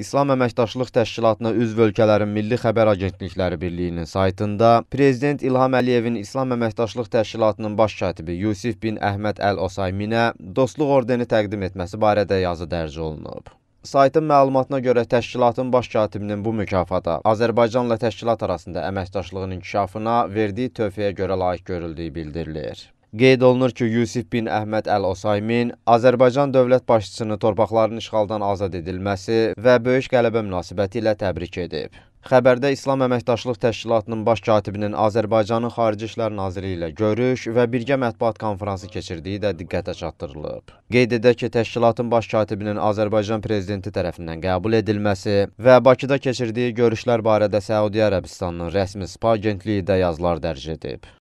İslam Əməkdaşlıq Təşkilatına üzv ölkələrin Milli Xəbər Agentlikləri Birliyinin saytında Prezident İlham Əliyevin İslam Əməkdaşlıq Təşkilatının baş katibi Yusif bin Əhməd Əl-Osayminə Dostluq Ordeni təqdim etməsi barədə yazı dərc olunub. Saytın məlumatına görə təşkilatın baş katibinin bu mükafata Azərbaycanla təşkilat arasında əməkdaşlığın inkişafına verdiyi tövfəyə görə layiq görüldüyü bildirilir. Qeyd olunur ki, Yusif bin Əhməd Əl-Osaymin Azərbaycan dövlət başçısını torpaqların işğaldan azad edilməsi və böyük qələbə münasibəti ilə təbrik edib. Xəbərdə İslam Əməkdaşlıq Təşkilatının baş katibinin Azərbaycanın Xarici İşlər Naziri ilə görüş və birgə mətbuat konfransı keçirdiyi də diqqətə çatdırılıb. Qeyd edək ki, təşkilatın baş katibinin Azərbaycan prezidenti tərəfindən qəbul edilməsi və Bakıda keçirdiyi görüşlər barədə Səudi Ərəbistanının rəsmi SPA agentliyi də yazılar dərc edib.